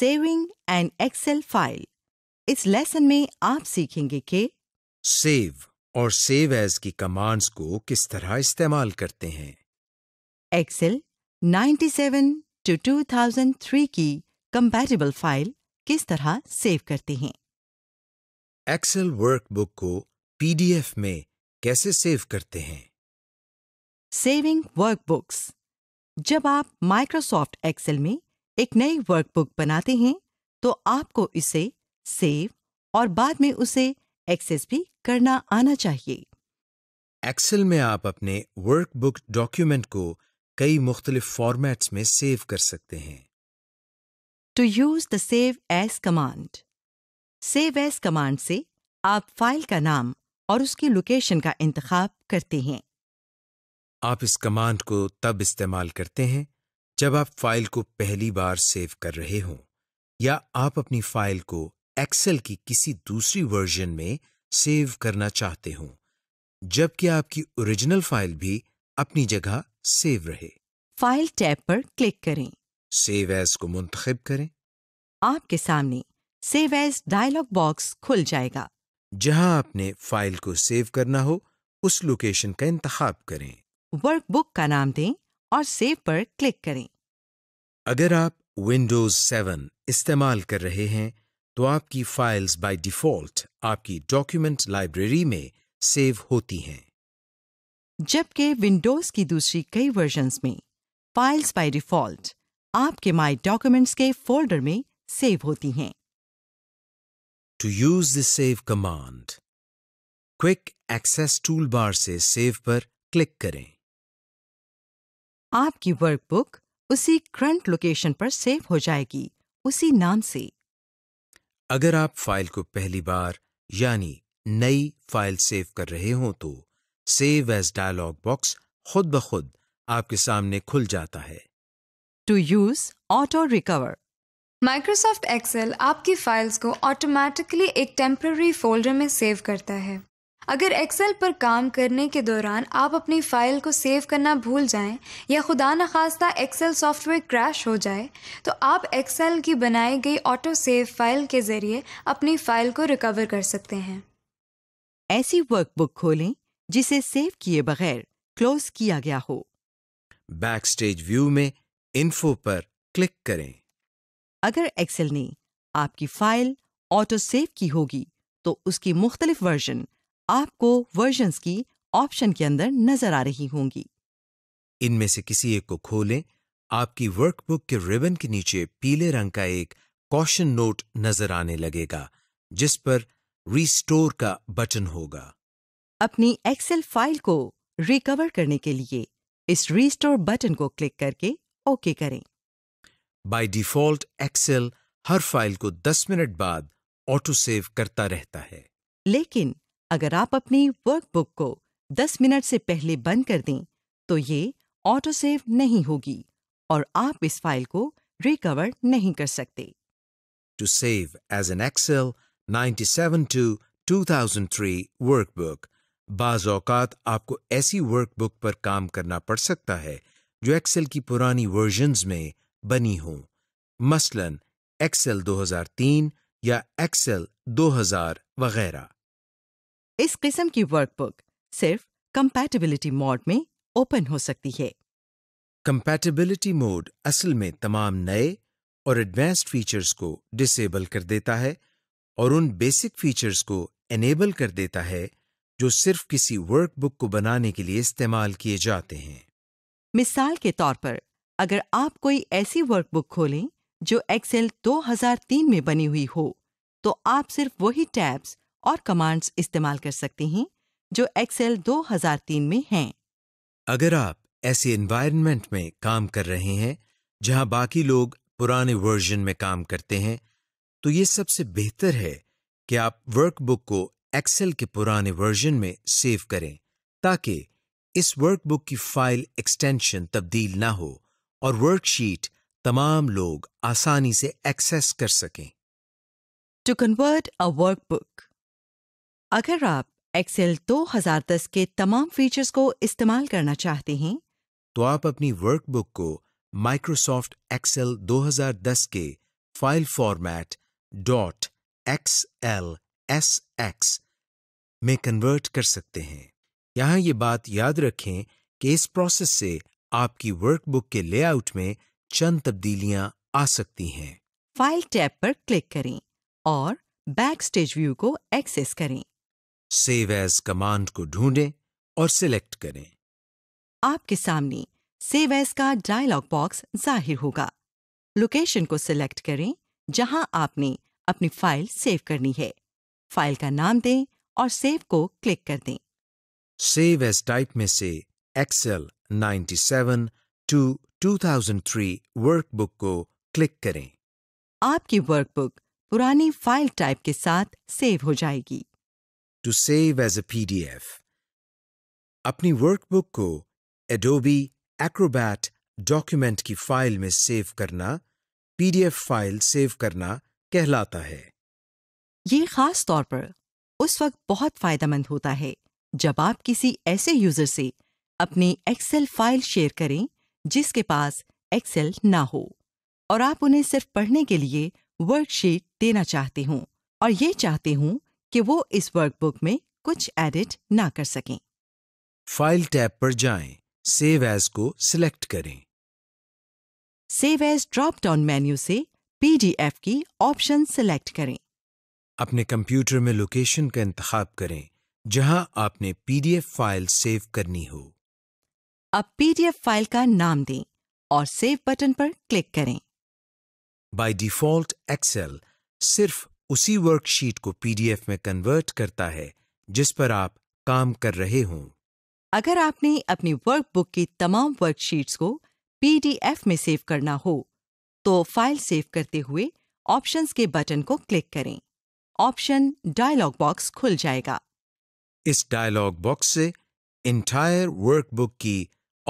Saving and excel file इस lesson में आप सीखेंगे कि सेव और सेव एज की कमांड्स को किस तरह इस्तेमाल करते हैं एक्सेल 97 टू 2003 की कंपैटिबल फाइल किस तरह सेव करते हैं एक्सेल वर्कबुक को पीडीएफ में कैसे सेव करते हैं सेविंग वर्कबुक्स जब आप माइक्रोसॉफ्ट एक्सेल में एक नई वर्कबुक बनाते हैं तो आपको इसे सेव और बाद में उसे एक्सेस भी करना आना चाहिए एक्सेल में आप अपने वर्कबुक डॉक्यूमेंट को कई मुख्तलिफ फॉर्मेट्स में सेव कर सकते हैं to use the save as command save as command से आप फाइल का नाम और उसकी लोकेशन का इंतखाब करते हैं आप इस कमांड को तब इस्तेमाल करते हैं जब आप फाइल को पहली बार सेव कर रहे हों या आप अपनी फाइल को एक्सेल की किसी दूसरी वर्जन में सेव करना चाहते हों जबकि आपकी ओरिजिनल फाइल भी अपनी जगह सेव रहे फाइल टैब पर क्लिक करें सेव एज को मुंतखब करें आपके सामने सेव एज डायलॉग बॉक्स खुल जाएगा जहां आपने फाइल को सेव करना हो उस लोकेशन का इंतखाब करें वर्कबुक का नाम दें और सेव पर क्लिक करें अगर आप विंडोज 7 इस्तेमाल कर रहे हैं तो आपकी फाइल्स बाय डिफ़ॉल्ट आपकी डॉक्यूमेंट लाइब्रेरी में सेव होती हैं जबकि विंडोज की दूसरी कई वर्जन्स में फाइल्स बाय डिफ़ॉल्ट आपके माई डॉक्यूमेंट्स के फोल्डर में सेव होती हैं to use the save command quick access toolbar से सेव पर क्लिक करें आपकी वर्कबुक उसी करंट लोकेशन पर सेव हो जाएगी उसी नाम से अगर आप फाइल को पहली बार यानी नई फाइल सेव कर रहे हो तो सेव एज डायलॉग बॉक्स खुद ब खुद आपके सामने खुल जाता है to use auto recover Microsoft Excel आपकी फाइल्स को ऑटोमेटिकली एक टेम्पररी फोल्डर में सेव करता है अगर एक्सेल पर काम करने के दौरान आप अपनी फाइल को सेव करना भूल जाएं या खुदा न खास्ता एक्सेल सॉफ्टवेयर क्रैश हो जाए तो आप एक्सेल की बनाई गई ऑटो सेव फाइल के जरिए अपनी फाइल को रिकवर कर सकते हैं ऐसी वर्कबुक खोलें जिसे सेव किए बगैर क्लोज किया गया हो बैक स्टेज व्यू में इन्फो पर क्लिक करें अगर एक्सेल ने आपकी फाइल ऑटो सेव की होगी तो उसकी मुख्तलिफ वर्जन आपको वर्जन्स की ऑप्शन के अंदर नजर आ रही होंगी इनमें से किसी एक को खोलें आपकी वर्कबुक के रिबन के नीचे पीले रंग का एक कॉशन नोट नजर आने लगेगा जिस पर रिस्टोर का बटन होगा अपनी एक्सेल फाइल को रिकवर करने के लिए इस रिस्टोर बटन को क्लिक करके ओके करें बाय डिफॉल्ट एक्सेल हर फाइल को 10 मिनट बाद ऑटो सेव करता रहता है लेकिन अगर आप अपनी वर्कबुक को 10 मिनट से पहले बंद कर दें तो ये ऑटो सेव नहीं होगी और आप इस फाइल को रिकवर नहीं कर सकते to save as an Excel 97 to 2003 workbook बाज औकात आपको ऐसी वर्कबुक पर काम करना पड़ सकता है जो एक्सेल की पुरानी वर्जन्स में बनी हो मसलन एक्सेल 2003 या एक्सेल 2000 वगैरह इस किस्म की वर्कबुक सिर्फ कंपैटिबिलिटी मोड में ओपन हो सकती है कंपैटिबिलिटी मोड असल में तमाम नए और एडवांस्ड फीचर्स को डिसेबल कर देता है और उन बेसिक फीचर्स को एनेबल कर देता है जो सिर्फ किसी वर्कबुक को बनाने के लिए इस्तेमाल किए जाते हैं मिसाल के तौर पर अगर आप कोई ऐसी वर्कबुक खोलें जो एक्सेल 2003 में बनी हुई हो तो आप सिर्फ वही टैब्स और कमांड्स इस्तेमाल कर सकते हैं जो एक्सेल 2003 में हैं अगर आप ऐसे एनवायरनमेंट में काम कर रहे हैं जहां बाकी लोग पुराने वर्जन में काम करते हैं तो ये सबसे बेहतर है कि आप वर्कबुक को एक्सेल के पुराने वर्जन में सेव करें ताकि इस वर्कबुक की फाइल एक्सटेंशन तब्दील ना हो और वर्कशीट तमाम लोग आसानी से एक्सेस कर सकें टू कन्वर्ट अ वर्कबुक अगर आप एक्सेल 2010 के तमाम फीचर्स को इस्तेमाल करना चाहते हैं तो आप अपनी वर्कबुक को माइक्रोसॉफ्ट एक्सेल 2010 के file format dot X L S X में कन्वर्ट कर सकते हैं यहाँ ये बात याद रखें कि इस प्रोसेस से आपकी वर्कबुक के लेआउट में चंद तब्दीलियां आ सकती हैं फाइल टैब पर क्लिक करें और बैक स्टेज व्यू को एक्सेस करें सेव एज कमांड को ढूंढें और सिलेक्ट करें आपके सामने सेव एज का डायलॉग बॉक्स जाहिर होगा लोकेशन को सिलेक्ट करें जहां आपने अपनी फाइल सेव करनी है फाइल का नाम दें और सेव को क्लिक कर दें सेव एज टाइप में से एक्सेल 97 टू 2003 वर्कबुक को क्लिक करें आपकी वर्कबुक पुरानी फाइल टाइप के साथ सेव हो जाएगी to save as a PDF अपनी वर्कबुक को एडोबी एक्रोबैट डॉक्यूमेंट की फाइल में सेव करना पीडीएफ फाइल सेव करना कहलाता है ये खास तौर पर उस वक्त बहुत फायदेमंद होता है जब आप किसी ऐसे यूजर से अपनी एक्सेल फाइल शेयर करें जिसके पास एक्सेल ना हो और आप उन्हें सिर्फ पढ़ने के लिए वर्कशीट देना चाहते हों और ये चाहते हों कि वो इस वर्कबुक में कुछ एडिट ना कर सकें फाइल टैब पर जाएं, सेव एज को सिलेक्ट करें save as drop down menu से पीडीएफ की ऑप्शन सिलेक्ट करें अपने कंप्यूटर में लोकेशन का इंतखाब करें जहां आपने पीडीएफ फाइल सेव करनी हो अब पीडीएफ फाइल का नाम दें और सेव बटन पर क्लिक करें बाय डिफॉल्ट एक्सेल सिर्फ उसी वर्कशीट को पीडीएफ में कन्वर्ट करता है जिस पर आप काम कर रहे हों अगर आपने अपनी वर्कबुक की तमाम वर्कशीट्स को पीडीएफ में सेव करना हो तो फाइल सेव करते हुए ऑप्शंस के बटन को क्लिक करें ऑप्शन डायलॉग बॉक्स खुल जाएगा इस डायलॉग बॉक्स से इंटायर वर्कबुक की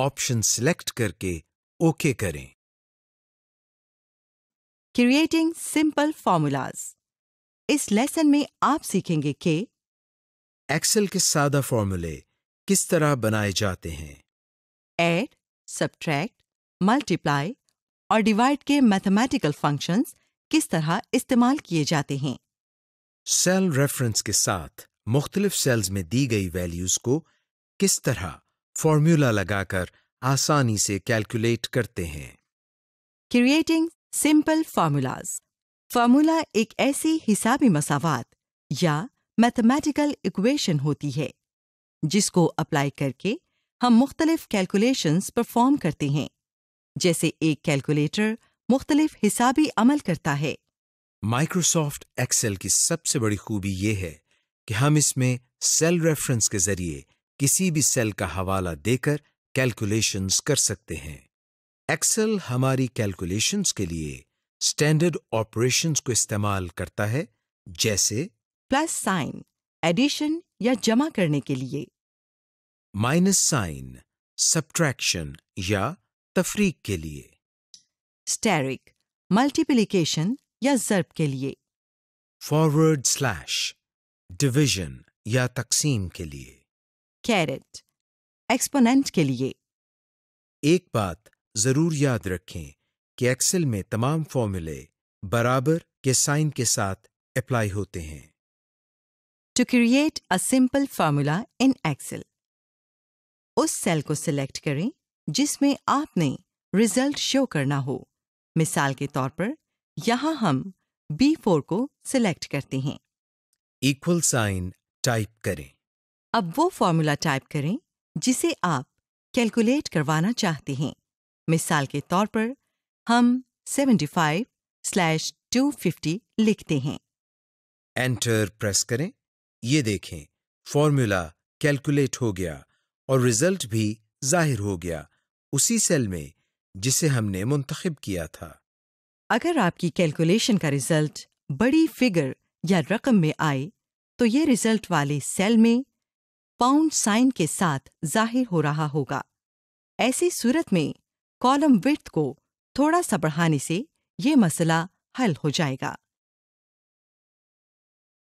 ऑप्शन सिलेक्ट करके ओके करें क्रिएटिंग सिंपल फॉर्मूलाज इस लेसन में आप सीखेंगे कि एक्सेल के सादा फॉर्मूले किस तरह बनाए जाते हैं एड सब्ट्रैक्ट मल्टीप्लाई और डिवाइड के मैथमेटिकल फंक्शंस किस तरह इस्तेमाल किए जाते हैं सेल रेफरेंस के साथ मुख्तलिफ सेल्स में दी गई वैल्यूज को किस तरह फॉर्मूला लगाकर आसानी से कैलकुलेट करते हैं क्रिएटिंग सिंपल फार्मूलाज फार्मूला एक ऐसी हिसाबी मसावात या मैथमेटिकल इक्वेशन होती है जिसको अप्लाई करके हम मुख्तलिफ कैलकुलेशंस परफॉर्म करते हैं जैसे एक कैलकुलेटर मुख्तलिफ हिसाबी अमल करता है माइक्रोसॉफ्ट एक्सेल की सबसे बड़ी खूबी यह है कि हम इसमें सेल रेफरेंस के जरिए किसी भी सेल का हवाला देकर कैलकुलेशंस कर सकते हैं एक्सेल हमारी कैलकुलेशंस के लिए स्टैंडर्ड ऑपरेशंस को इस्तेमाल करता है जैसे प्लस साइन एडिशन या जमा करने के लिए माइनस साइन सब्ट्रैक्शन या तफरीक के लिए स्टेरिक मल्टीप्लीकेशन या जर्ब के लिए फॉरवर्ड स्लैश डिवीजन या तकसीम के लिए कैरेट एक्सपोनेंट के लिए एक बात जरूर याद रखें कि एक्सेल में तमाम फॉर्मूले बराबर के साइन के साथ अप्लाई होते हैं to create a simple formula in Excel उस सेल को सिलेक्ट करें जिसमें आपने रिजल्ट शो करना हो मिसाल के तौर पर यहां हम B4 को सिलेक्ट करते हैं इक्वल साइन टाइप करें अब वो फॉर्मूला टाइप करें जिसे आप कैलकुलेट करवाना चाहते हैं मिसाल के तौर पर हम 75 स्लैश टू फिफ्टी लिखते हैं एंटर प्रेस करें ये देखें फॉर्मूला कैलकुलेट हो गया और रिजल्ट भी जाहिर हो गया उसी सेल में जिसे हमने मुंतखब किया था अगर आपकी कैलकुलेशन का रिजल्ट बड़ी फिगर या रकम में आए तो ये रिजल्ट वाले सेल में पाउंड साइन के साथ जाहिर हो रहा होगा ऐसी सूरत में कॉलम विर्थ को थोड़ा सा बढ़ाने से ये मसला हल हो जाएगा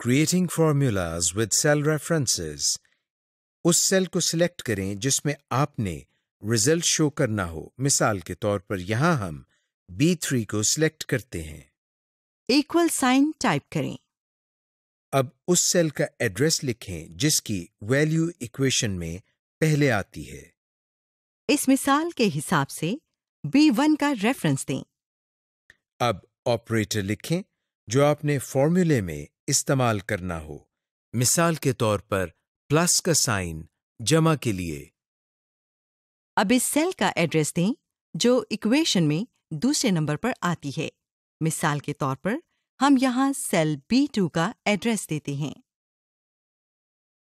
creating formulas with cell references उस सेल को सिलेक्ट करें जिसमें आपने रिजल्ट शो करना हो मिसाल के तौर पर यहां हम B3 को सिलेक्ट करते हैं इक्वल साइन टाइप करें अब उस सेल का एड्रेस लिखें जिसकी वैल्यू इक्वेशन में पहले आती है इस मिसाल के हिसाब से बी वन का रेफरेंस दें अब ऑपरेटर लिखें जो आपने फॉर्मूले में इस्तेमाल करना हो मिसाल के तौर पर प्लस का साइन जमा के लिए अब इस सेल का एड्रेस दें जो इक्वेशन में दूसरे नंबर पर आती है मिसाल के तौर पर हम यहां सेल बी टू का एड्रेस देते हैं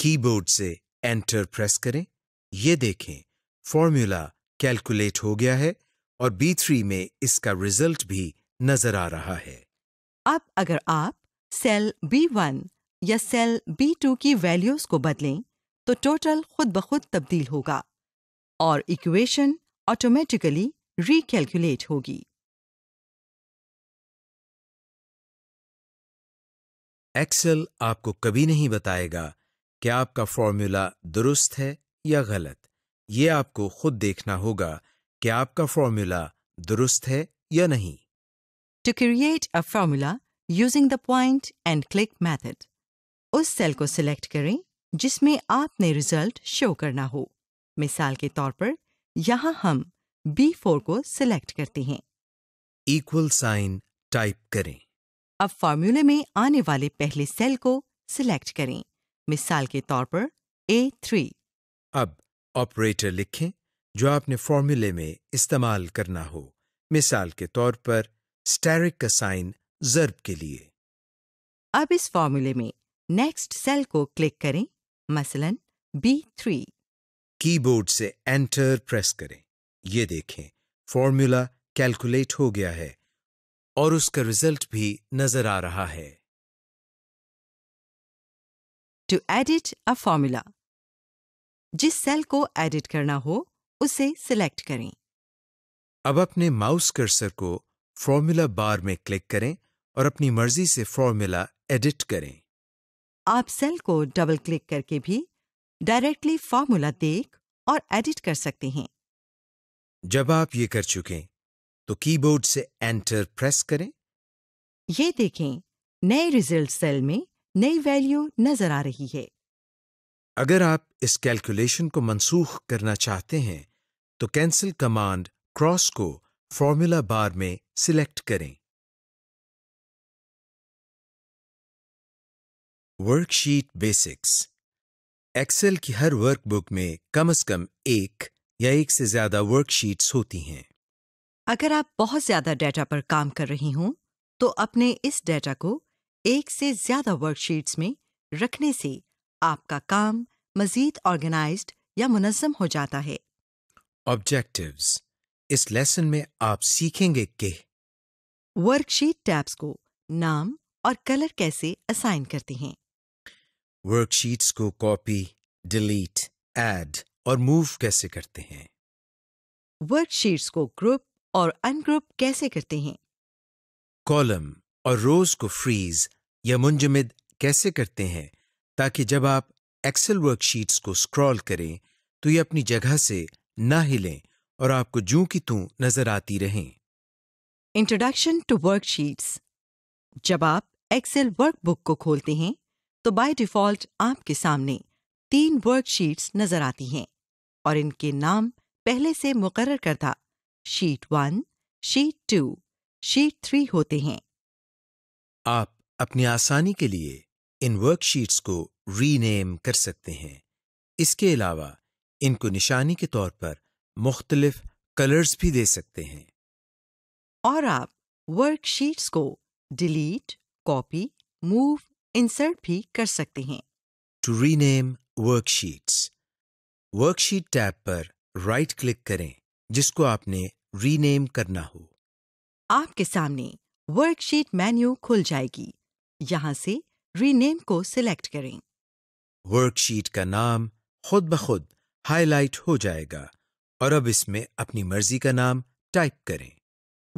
कीबोर्ड से एंटर प्रेस करें ये देखें फॉर्मूला कैलकुलेट हो गया है और बी थ्री में इसका रिजल्ट भी नजर आ रहा है अब अगर आप सेल बी वन या सेल बी टू की वैल्यूज को बदलें तो टोटल खुद ब खुद तब्दील होगा और इक्वेशन ऑटोमेटिकली रिकैलकुलेट होगी एक्सेल आपको कभी नहीं बताएगा कि आपका फॉर्मूला दुरुस्त है या गलत ये आपको खुद देखना होगा कि आपका फॉर्मूला दुरुस्त है या नहीं to create a formula using the point and click method उस सेल को सिलेक्ट करें जिसमें आपने रिजल्ट शो करना हो मिसाल के तौर पर यहां हम B4 को सिलेक्ट करते हैं इक्वल साइन टाइप करें अब फॉर्मूले में आने वाले पहले सेल को सिलेक्ट करें मिसाल के तौर पर A3 अब ऑपरेटर लिखें जो आपने फॉर्मूले में इस्तेमाल करना हो मिसाल के तौर पर स्टेरिक का साइन जर्ब के लिए अब इस फॉर्मूले में नेक्स्ट सेल को क्लिक करें मसलन बी थ्री कीबोर्ड से एंटर प्रेस करें ये देखें फॉर्मूला कैलकुलेट हो गया है और उसका रिजल्ट भी नजर आ रहा है टू एडिट अ फॉर्मूला जिस सेल को एडिट करना हो उसे सिलेक्ट करें अब अपने माउस कर्सर को फॉर्मूला बार में क्लिक करें और अपनी मर्जी से फॉर्मूला एडिट करें आप सेल को डबल क्लिक करके भी डायरेक्टली फॉर्मूला देख और एडिट कर सकते हैं जब आप ये कर चुके तो कीबोर्ड से एंटर प्रेस करें ये देखें नए रिजल्ट सेल में नई वैल्यू नजर आ रही है अगर आप इस कैलकुलेशन को मनसूख करना चाहते हैं तो कैंसिल कमांड क्रॉस को फॉर्मूला बार में सिलेक्ट करें वर्कशीट बेसिक्स एक्सेल की हर वर्कबुक में कम से कम एक या एक से ज्यादा वर्कशीट्स होती हैं अगर आप बहुत ज्यादा डेटा पर काम कर रही हों तो अपने इस डेटा को एक से ज्यादा वर्कशीट्स में रखने से आपका काम मजीद ऑर्गेनाइज्ड या मुनज़म हो जाता है ऑब्जेक्टिव्स इस लेसन में आप सीखेंगे कि वर्कशीट टैब्स को नाम और कलर कैसे असाइन करते हैं वर्कशीट्स को कॉपी डिलीट ऐड और मूव कैसे करते हैं वर्कशीट्स को ग्रुप और अनग्रुप कैसे करते हैं कॉलम और रोज को फ्रीज या मुंजमिद कैसे करते हैं ताकि जब आप एक्सेल वर्कशीट्स को स्क्रॉल करें तो ये अपनी जगह से ना हिलें और आपको जू की तू नजर आती रहें इंट्रोडक्शन टू वर्कशीट्स जब आप एक्सेल वर्कबुक को खोलते हैं तो बाय डिफॉल्ट आपके सामने तीन वर्कशीट्स नजर आती हैं और इनके नाम पहले से मुकर करता sheet one sheet two sheet three होते हैं आप अपनी आसानी के लिए इन वर्कशीट्स को रीनेम कर सकते हैं इसके अलावा इनको निशानी के तौर पर मुख्तलिफ कलर्स भी दे सकते हैं और आप वर्कशीट्स को डिलीट कॉपी मूव इंसर्ट भी कर सकते हैं to rename worksheets worksheet tab पर राइट क्लिक करें जिसको आपने रीनेम करना हो आपके सामने वर्कशीट मेन्यू खुल जाएगी यहां से रीनेम को सिलेक्ट करें वर्कशीट का नाम खुद ब खुद हाईलाइट हो जाएगा और अब इसमें अपनी मर्जी का नाम टाइप करें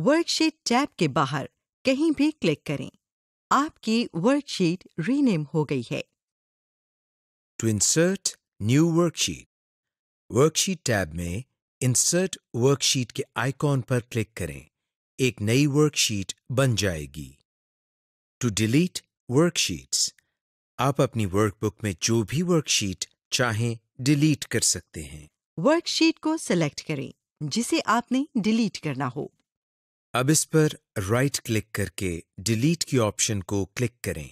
वर्कशीट टैब के बाहर कहीं भी क्लिक करें आपकी वर्कशीट रीनेम हो गई है to insert new worksheet worksheet tab में इंसर्ट वर्कशीट के आइकॉन पर क्लिक करें एक नई वर्कशीट बन जाएगी टू डिलीट वर्कशीट्स आप अपनी वर्कबुक में जो भी वर्कशीट चाहें डिलीट कर सकते हैं वर्कशीट को सिलेक्ट करें जिसे आपने डिलीट करना हो अब इस पर राइट क्लिक करके डिलीट की ऑप्शन को क्लिक करें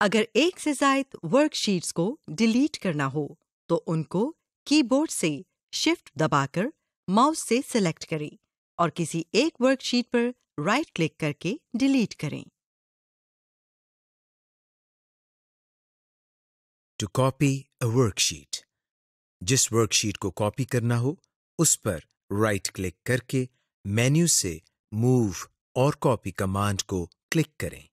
अगर एक से जायद वर्कशीट्स को डिलीट करना हो तो उनको कीबोर्ड से शिफ्ट दबाकर माउस से सिलेक्ट करें और किसी एक वर्कशीट पर राइट क्लिक करके डिलीट करें टू कॉपी अ वर्कशीट जिस वर्कशीट को कॉपी करना हो उस पर राइट क्लिक करके मेन्यू से मूव और कॉपी कमांड को क्लिक करें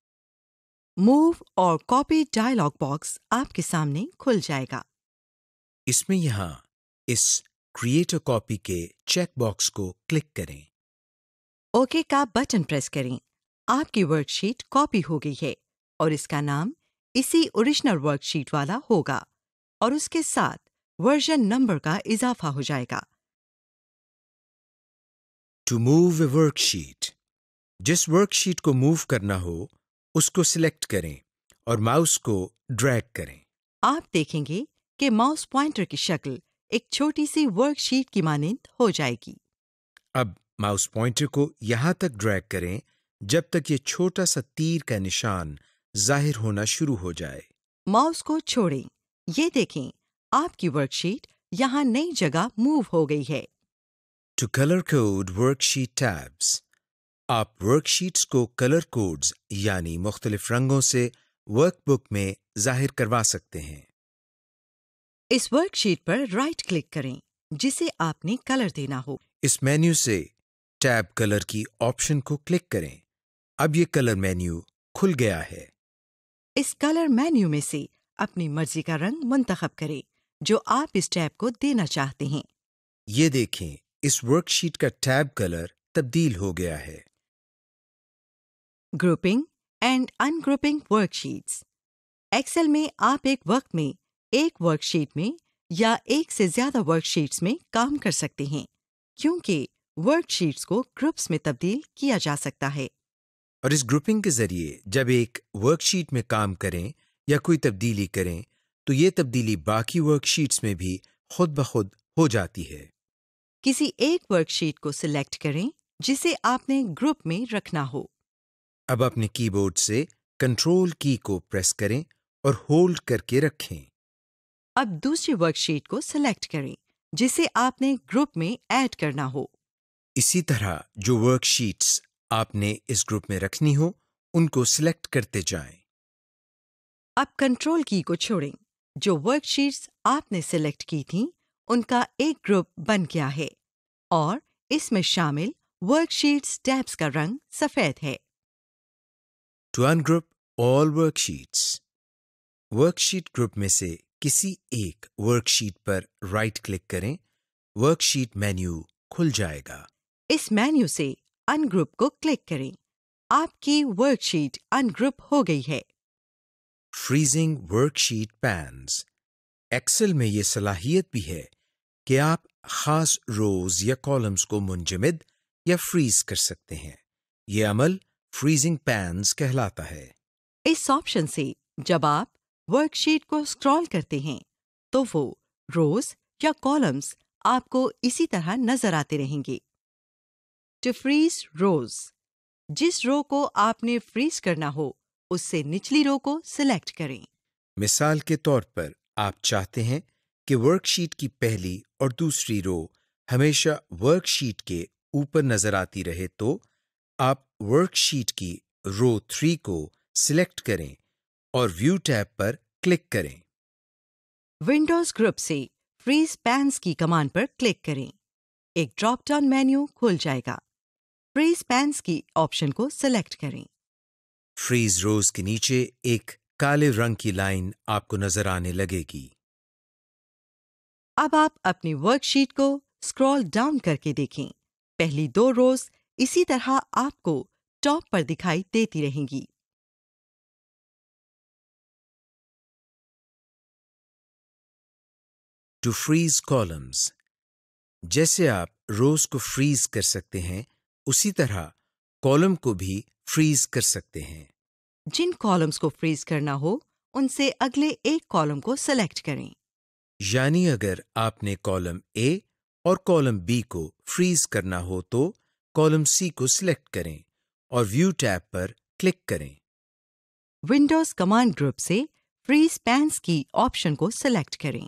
मूव और कॉपी डायलॉग बॉक्स आपके सामने खुल जाएगा इसमें यहाँ इस क्रिएट अ कॉपी के चेक बॉक्स को क्लिक करें ओके okay का बटन प्रेस करें आपकी वर्कशीट कॉपी हो गई है और इसका नाम इसी ओरिजिनल वर्कशीट वाला होगा और उसके साथ वर्जन नंबर का इजाफा हो जाएगा टू मूव ए वर्कशीट जिस वर्कशीट को मूव करना हो उसको सिलेक्ट करें और माउस को ड्रैग करें आप देखेंगे कि माउस पॉइंटर की शक्ल एक छोटी सी वर्कशीट की मानंद हो जाएगी अब माउस पॉइंटर को यहां तक ड्रैग करें जब तक ये छोटा सा तीर का निशान जाहिर होना शुरू हो जाए माउस को छोड़ें ये देखें आपकी वर्कशीट यहाँ नई जगह मूव हो गई है to colour code worksheet tabs आप वर्कशीट्स को कलर कोड्स यानी मुख्तलिफ रंगों से वर्कबुक में जाहिर करवा सकते हैं इस वर्कशीट पर राइट क्लिक करें जिसे आपने कलर देना हो इस मेन्यू से टैब कलर की ऑप्शन को क्लिक करें अब ये कलर मेन्यू खुल गया है इस कलर मेन्यू में से अपनी मर्जी का रंग मुंतखब करें जो आप इस टैब को देना चाहते हैं ये देखें इस वर्कशीट का टैब कलर तब्दील हो गया है grouping and ungrouping worksheets Excel में आप एक वक्त में एक वर्कशीट में या एक से ज्यादा वर्कशीट्स में काम कर सकते हैं क्योंकि वर्कशीट्स को ग्रुप्स में तब्दील किया जा सकता है और इस ग्रुपिंग के जरिए जब एक वर्कशीट में काम करें या कोई तब्दीली करें तो ये तब्दीली बाकी वर्कशीट्स में भी खुद ब खुद हो जाती है किसी एक वर्कशीट को सिलेक्ट करें जिसे आपने ग्रुप में रखना हो अब अपने कीबोर्ड से कंट्रोल की को प्रेस करें और होल्ड करके रखें अब दूसरी वर्कशीट को सिलेक्ट करें जिसे आपने ग्रुप में ऐड करना हो इसी तरह जो वर्कशीट्स आपने इस ग्रुप में रखनी हो उनको सिलेक्ट करते जाएं। अब कंट्रोल की को छोड़ें जो वर्कशीट्स आपने सिलेक्ट की थी उनका एक ग्रुप बन गया है और इसमें शामिल वर्कशीट्स टैब्स का रंग सफेद है to ungroup all worksheets worksheet group में से किसी एक वर्कशीट पर राइट क्लिक करें वर्कशीट मेन्यू खुल जाएगा इस मेन्यू से अनग्रुप को क्लिक करें आपकी वर्कशीट अनग्रुप हो गई है फ्रीजिंग वर्कशीट पैंस एक्सेल में ये सलाहियत भी है कि आप खास रोज या कॉलम्स को मुंजमद या फ्रीज कर सकते हैं ये अमल फ्रीजिंग पैंस कहलाता है इस ऑप्शन से जब आप वर्कशीट को स्क्रॉल करते हैं तो वो रोज या कॉलम्स आपको इसी तरह नजर आते रहेंगे टू फ्रीज रोज जिस रो को आपने फ्रीज करना हो उससे निचली रो को सिलेक्ट करें मिसाल के तौर पर आप चाहते हैं कि वर्कशीट की पहली और दूसरी रो हमेशा वर्कशीट के ऊपर नजर आती रहे तो आप वर्कशीट की रो थ्री को सिलेक्ट करें और व्यू टैब पर क्लिक करें विंडोज ग्रुप से फ्रीज पैंस की कमांड पर क्लिक करें एक ड्रॉप डाउन मेन्यू खुल जाएगा फ्रीज पैंस की ऑप्शन को सिलेक्ट करें फ्रीज रोज के नीचे एक काले रंग की लाइन आपको नजर आने लगेगी अब आप अपनी वर्कशीट को स्क्रॉल डाउन करके देखें पहली दो रोज इसी तरह आपको टॉप पर दिखाई देती रहेंगी टू फ्रीज कॉलम्स जैसे आप रोज को फ्रीज कर सकते हैं उसी तरह कॉलम को भी फ्रीज कर सकते हैं जिन कॉलम्स को फ्रीज करना हो उनसे अगले एक कॉलम को सेलेक्ट करें यानी अगर आपने कॉलम ए और कॉलम बी को फ्रीज करना हो तो कॉलम सी को सिलेक्ट करें और व्यू टैब पर क्लिक करें विंडोज कमांड ग्रुप से फ्रीज पैंस की ऑप्शन को सिलेक्ट करें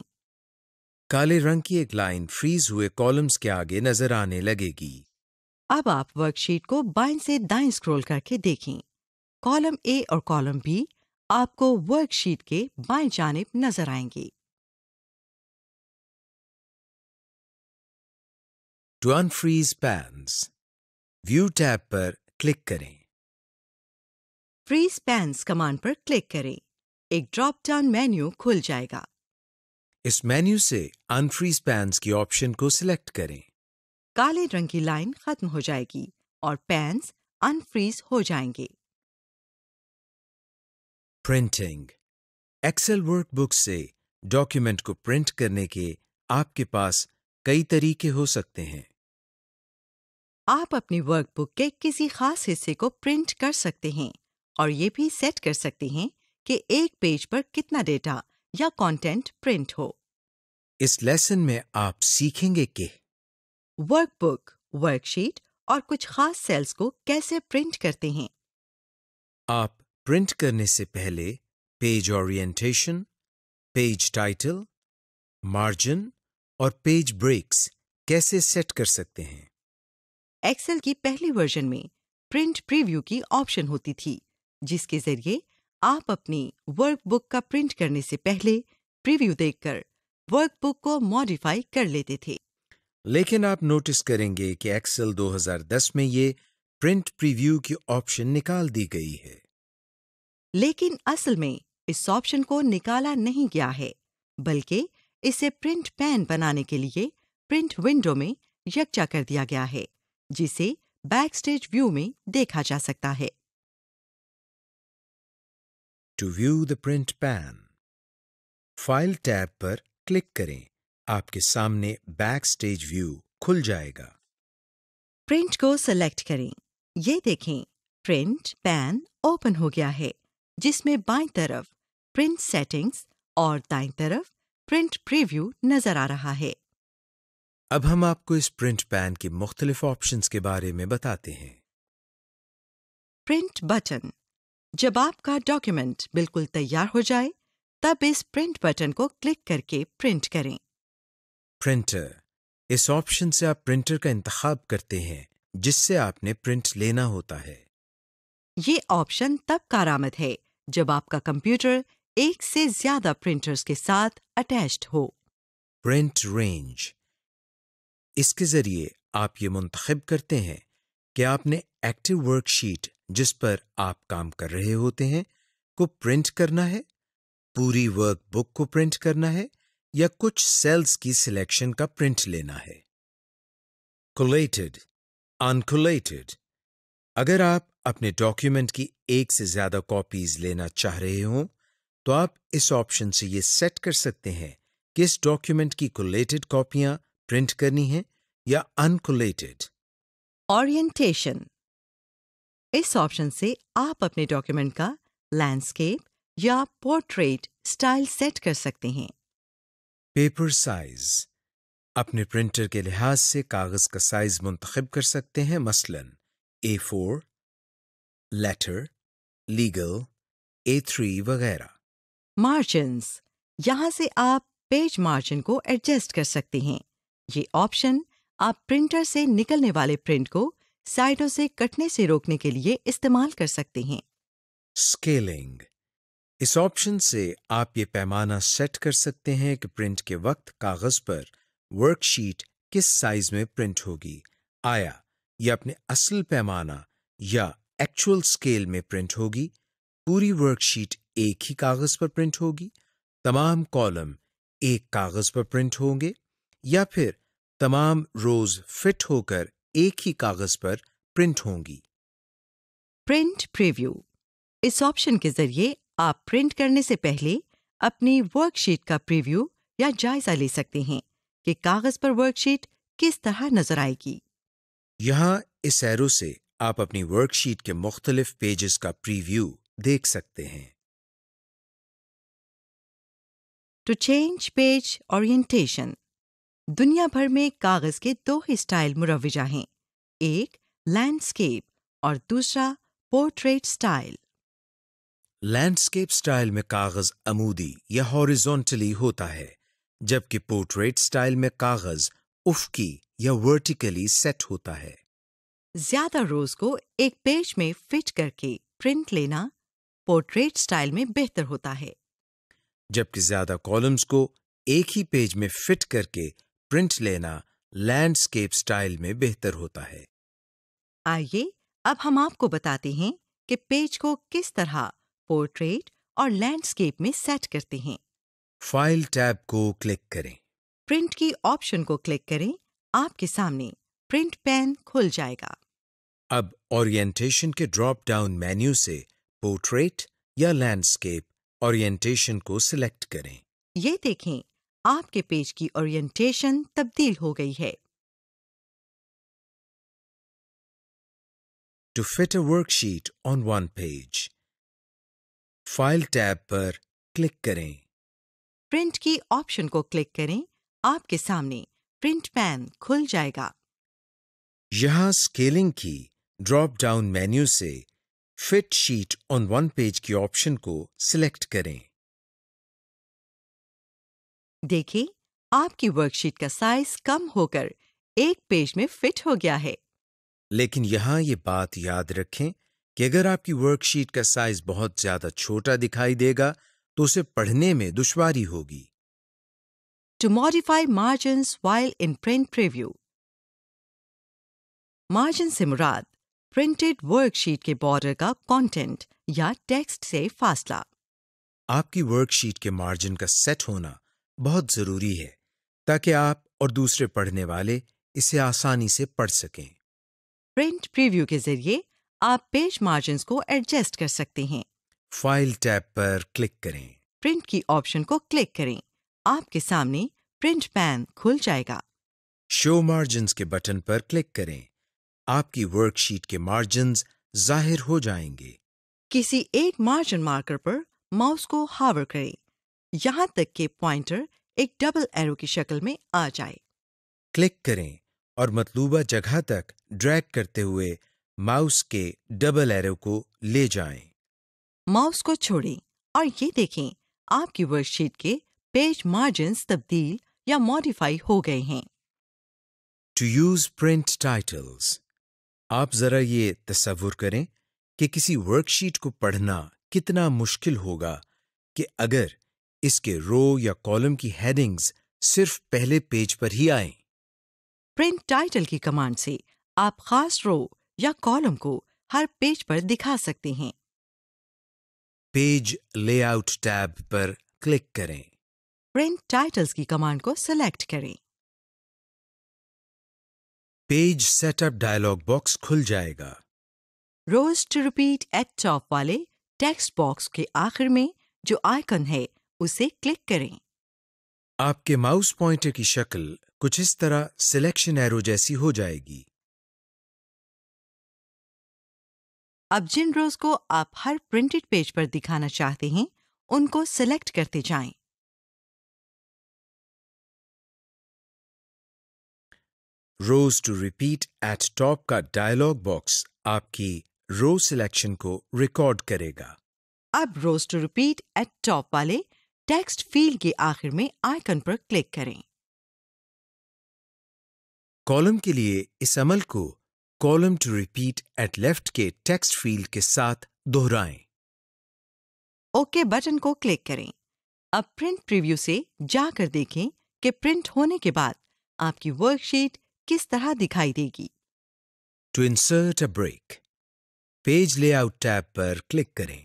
काले रंग की एक लाइन फ्रीज हुए कॉलम्स के आगे नजर आने लगेगी अब आप वर्कशीट को बाएं से दाएं स्क्रॉल करके देखें कॉलम ए और कॉलम बी आपको वर्कशीट के बाएं जानब नजर आएंगे to unfreeze panes view tab पर क्लिक करें फ्रीज पैंस कमांड पर क्लिक करें एक ड्रॉप डाउन मेन्यू खुल जाएगा इस मेन्यू से अनफ्रीज पैंस की ऑप्शन को सिलेक्ट करें काले रंग की लाइन खत्म हो जाएगी और पैंस अनफ्रीज हो जाएंगे प्रिंटिंग एक्सेल वर्कबुक से डॉक्यूमेंट को प्रिंट करने के आपके पास कई तरीके हो सकते हैं आप अपनी वर्कबुक के किसी खास हिस्से को प्रिंट कर सकते हैं और ये भी सेट कर सकते हैं कि एक पेज पर कितना डेटा या कंटेंट प्रिंट हो इस लेसन में आप सीखेंगे कि वर्कबुक वर्कशीट और कुछ खास सेल्स को कैसे प्रिंट करते हैं आप प्रिंट करने से पहले page orientation, page title margin और पेज ब्रेक्स कैसे सेट कर सकते हैं एक्सेल की पहली वर्जन में प्रिंट प्रीव्यू की ऑप्शन होती थी जिसके जरिए आप अपनी वर्कबुक का प्रिंट करने से पहले प्रीव्यू देखकर वर्कबुक को मॉडिफाई कर लेते थे लेकिन आप नोटिस करेंगे कि एक्सेल 2010 में ये प्रिंट प्रीव्यू की ऑप्शन निकाल दी गई है लेकिन असल में इस ऑप्शन को निकाला नहीं गया है बल्कि इसे प्रिंट पैन बनाने के लिए प्रिंट विंडो में यकजा कर दिया गया है जिसे बैक स्टेज व्यू में देखा जा सकता है to view the print pane file tab पर क्लिक करें आपके सामने बैक स्टेज व्यू खुल जाएगा प्रिंट को सेलेक्ट करें ये देखें प्रिंट पैन ओपन हो गया है जिसमें बाईं तरफ प्रिंट सेटिंग्स और दाईं तरफ प्रिंट प्रीव्यू नजर आ रहा है अब हम आपको इस प्रिंट पैन के मुख्तलिफ ऑप्शन के बारे में बताते हैं प्रिंट बटन जब आपका डॉक्यूमेंट बिल्कुल तैयार हो जाए तब इस प्रिंट बटन को क्लिक करके प्रिंट करें प्रिंटर इस ऑप्शन से आप प्रिंटर का इंतखब करते हैं जिससे आपने प्रिंट लेना होता है ये ऑप्शन तब कारामद है जब आपका कंप्यूटर एक से ज्यादा प्रिंटर्स के साथ अटैच्ड हो प्रिंट रेंज इसके जरिए आप ये मुंतखब करते हैं कि आपने एक्टिव वर्कशीट जिस पर आप काम कर रहे होते हैं को प्रिंट करना है पूरी वर्क बुक को प्रिंट करना है या कुछ सेल्स की सिलेक्शन का प्रिंट लेना है कोलेटेड अनकोलेटेड अगर आप अपने डॉक्यूमेंट की एक से ज्यादा कॉपीज लेना चाह रहे हो तो आप इस ऑप्शन से ये सेट कर सकते हैं कि इस डॉक्यूमेंट की कोलेटेड कॉपियां प्रिंट करनी है या अनकोलेटेड ओरिएंटेशन इस ऑप्शन से आप अपने डॉक्यूमेंट का लैंडस्केप या पोर्ट्रेट स्टाइल सेट कर सकते हैं पेपर साइज अपने प्रिंटर के लिहाज से कागज का साइज मुंतखब कर सकते हैं मसलन A four letter legal A three वगैरह मार्जिन यहाँ से आप पेज मार्जिन को एडजस्ट कर सकते हैं ये ऑप्शन आप प्रिंटर से निकलने वाले प्रिंट को साइडों से कटने से रोकने के लिए इस्तेमाल कर सकते हैं स्केलिंग इस ऑप्शन से आप ये पैमाना सेट कर सकते हैं कि प्रिंट के वक्त कागज पर वर्कशीट किस साइज में प्रिंट होगी आया ये अपने असल पैमाना या एक्चुअल स्केल में प्रिंट होगी पूरी वर्कशीट एक ही कागज पर प्रिंट होगी तमाम कॉलम एक कागज पर प्रिंट होंगे या फिर तमाम रोज फिट होकर एक ही कागज पर प्रिंट होंगी प्रिंट प्रीव्यू इस ऑप्शन के जरिए आप प्रिंट करने से पहले अपनी वर्कशीट का प्रीव्यू या जायजा ले सकते हैं कि कागज पर वर्कशीट किस तरह नजर आएगी यहाँ इस एरो से आप अपनी वर्कशीट के मुख्तलिफ पेजेस का प्रीव्यू देख सकते हैं टू चेंज पेज ओरिएंटेशन दुनिया भर में कागज के दो ही स्टाइल मुरवजा हैं एक लैंडस्केप और दूसरा पोर्ट्रेट स्टाइल लैंडस्केप स्टाइल में कागज अमूदी या हॉरिजोंटली होता है जबकि पोर्ट्रेट स्टाइल में कागज उफकी या वर्टिकली सेट होता है ज्यादा रोज को एक पेज में फिट करके प्रिंट लेना पोर्ट्रेट स्टाइल में बेहतर होता है जबकि ज्यादा कॉलम्स को एक ही पेज में फिट करके प्रिंट लेना लैंडस्केप स्टाइल में बेहतर होता है आइए अब हम आपको बताते हैं कि पेज को किस तरह पोर्ट्रेट और लैंडस्केप में सेट करते हैं फाइल टैब को क्लिक करें प्रिंट की ऑप्शन को क्लिक करें आपके सामने प्रिंट पैन खुल जाएगा अब ओरिएंटेशन के ड्रॉप डाउन मेन्यू से पोर्ट्रेट या लैंडस्केप ओरिएंटेशन को सिलेक्ट करें ये देखें आपके पेज की ओरिएंटेशन तब्दील हो गई है to fit a worksheet on one page file tab पर क्लिक करें प्रिंट की ऑप्शन को क्लिक करें आपके सामने प्रिंट पैन खुल जाएगा यहाँ स्केलिंग की ड्रॉप डाउन मेन्यू से fit sheet on one page की ऑप्शन को सिलेक्ट करें देखिए आपकी वर्कशीट का साइज कम होकर एक पेज में फिट हो गया है लेकिन यहाँ ये बात याद रखें कि अगर आपकी वर्कशीट का साइज बहुत ज्यादा छोटा दिखाई देगा तो उसे पढ़ने में दुश्वारी होगी to modify margin while in print preview margin से मुराद प्रिंटेड वर्कशीट के बॉर्डर का कंटेंट या टेक्स्ट से फासला आपकी वर्कशीट के मार्जिन का सेट होना बहुत जरूरी है ताकि आप और दूसरे पढ़ने वाले इसे आसानी से पढ़ सकें प्रिंट प्रीव्यू के जरिए आप पेज मार्जिन को एडजस्ट कर सकते हैं फाइल टैब पर क्लिक करें प्रिंट की ऑप्शन को क्लिक करें आपके सामने प्रिंट पैन खुल जाएगा शो मार्जिन के बटन पर क्लिक करें आपकी वर्कशीट के मार्जिन जाहिर हो जाएंगे किसी एक मार्जिन मार्कर पर माउस को हावर करें यहाँ तक के पॉइंटर एक डबल एरो की शक्ल में आ जाए क्लिक करें और मतलूबा जगह तक ड्रैग करते हुए माउस के डबल एरो को ले जाएं। माउस को छोड़ें और ये देखें आपकी वर्कशीट के पेज मार्जिन तब्दील या मॉडिफाई हो गए हैं टू यूज प्रिंट टाइटल्स आप जरा ये तस्वुर करें कि किसी वर्कशीट को पढ़ना कितना मुश्किल होगा कि अगर इसके रो या कॉलम की हेडिंग्स सिर्फ पहले पेज पर ही आए प्रिंट टाइटल की कमांड से आप खास रो या कॉलम को हर पेज पर दिखा सकते हैं पेज लेआउट टैब पर क्लिक करें प्रिंट टाइटल्स की कमांड को सिलेक्ट करें पेज सेटअप डायलॉग बॉक्स खुल जाएगा rows to repeat at top वाले टेक्स्ट बॉक्स के आखिर में जो आइकन है उसे क्लिक करें आपके माउस पॉइंटर की शक्ल कुछ इस तरह सिलेक्शन एरो जैसी हो जाएगी अब जिन रोज को आप हर प्रिंटेड पेज पर दिखाना चाहते हैं उनको सिलेक्ट करते जाएं। Rows to repeat at top का डायलॉग बॉक्स आपकी रो सिलेक्शन को रिकॉर्ड करेगा अब rows to repeat at top वाले टेक्स्ट फील्ड के आखिर में आइकन पर क्लिक करें कॉलम के लिए इस अमल को column to repeat at left के टेक्स्ट फील्ड के साथ दोहराएं। ओके okay बटन को क्लिक करें अब प्रिंट प्रीव्यू से जाकर देखें कि प्रिंट होने के बाद आपकी वर्कशीट किस तरह दिखाई देगी to insert a break page layout tab पर क्लिक करें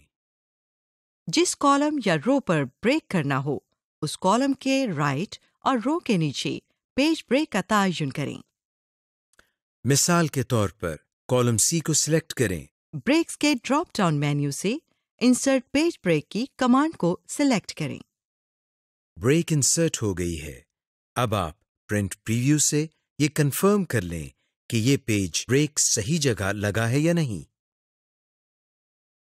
जिस कॉलम या रो पर ब्रेक करना हो उस कॉलम के राइट और रो के नीचे पेज ब्रेक का तायन करें मिसाल के तौर पर कॉलम सी को सिलेक्ट करें ब्रेक्स के ड्रॉप डाउन मेन्यू से इंसर्ट पेज ब्रेक की कमांड को सिलेक्ट करें ब्रेक इंसर्ट हो गई है अब आप प्रिंट प्रीव्यू से ये कंफर्म कर लें कि ये पेज ब्रेक सही जगह लगा है या नहीं